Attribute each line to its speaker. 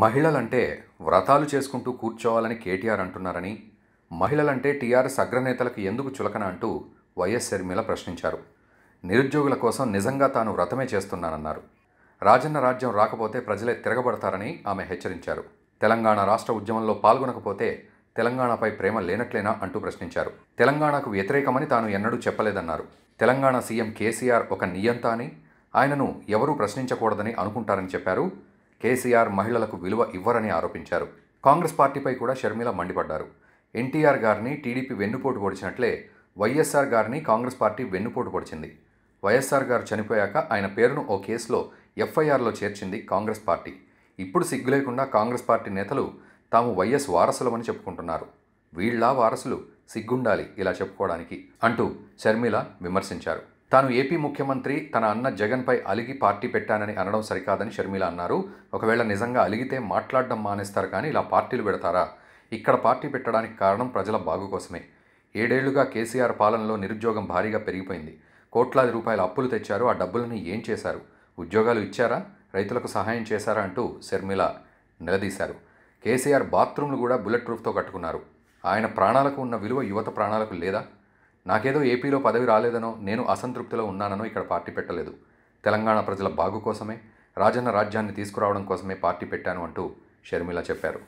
Speaker 1: మహిళలంటే వ్రతాలు చేసుకుంటూ కూర్చోవాలని కేటీఆర్ అంటున్నారని మహిళలంటే టీఆర్ఎస్ అగ్రనేతలకు ఎందుకు చులకన అంటూ వైఎస్ షర్మిల ప్రశ్నించారు నిరుద్యోగుల కోసం నిజంగా తాను వ్రతమే చేస్తున్నానన్నారు రాజన్న రాజ్యం రాకపోతే ప్రజలే తిరగబడతారని ఆమె హెచ్చరించారు తెలంగాణ రాష్ట్ర ఉద్యమంలో పాల్గొనకపోతే తెలంగాణపై ప్రేమ లేనట్లేనా అంటూ ప్రశ్నించారు తెలంగాణకు వ్యతిరేకమని తాను ఎన్నడూ చెప్పలేదన్నారు తెలంగాణ సీఎం కేసీఆర్ ఒక నియంత అని ఆయనను ఎవరూ ప్రశ్నించకూడదని అనుకుంటారని చెప్పారు కేసీఆర్ మహిళలకు విలువ ఇవ్వరని ఆరోపించారు కాంగ్రెస్ పార్టీపై కూడా షర్మిల మండిపడ్డారు ఎన్టీఆర్ గారిని టీడీపీ వెన్నుపోటు పొడిచినట్లే వైఎస్ఆర్ గారిని కాంగ్రెస్ పార్టీ వెన్నుపోటు పొడిచింది వైఎస్ఆర్ గారు చనిపోయాక ఆయన పేరును ఓ కేసులో ఎఫ్ఐఆర్లో చేర్చింది కాంగ్రెస్ పార్టీ ఇప్పుడు సిగ్గులేకుండా కాంగ్రెస్ పార్టీ నేతలు తాము వైఎస్ వారసులమని చెప్పుకుంటున్నారు వీళ్లా వారసులు సిగ్గుండాలి ఇలా చెప్పుకోవడానికి అంటూ షర్మిల విమర్శించారు తాను ఏపీ ముఖ్యమంత్రి తన అన్న జగన్పై అలిగి పార్టీ పెట్టానని అనడం సరికాదని షర్మిల అన్నారు ఒకవేళ నిజంగా అలిగితే మాట్లాడడం మానేస్తారు కానీ ఇలా పార్టీలు పెడతారా ఇక్కడ పార్టీ పెట్టడానికి కారణం ప్రజల బాగు కోసమే ఏడేళ్లుగా కేసీఆర్ పాలనలో నిరుద్యోగం భారీగా పెరిగిపోయింది కోట్లాది రూపాయల అప్పులు తెచ్చారు ఆ డబ్బులను ఏం చేశారు ఉద్యోగాలు ఇచ్చారా రైతులకు సహాయం చేశారా అంటూ షర్మిల నిలదీశారు కేసీఆర్ బాత్రూమ్లు కూడా బుల్లెట్ ప్రూఫ్తో కట్టుకున్నారు ఆయన ప్రాణాలకు ఉన్న విలువ యువత ప్రాణాలకు లేదా నాకేదో ఏపీలో పదవి రాలేదనో నేను అసంతృప్తిలో ఉన్నాననో ఇక్కడ పార్టీ పెట్టలేదు తెలంగాణ ప్రజల బాగు కోసమే రాజన్న రాజ్యాన్ని తీసుకురావడం కోసమే పార్టీ పెట్టాను అంటూ షర్మిల చెప్పారు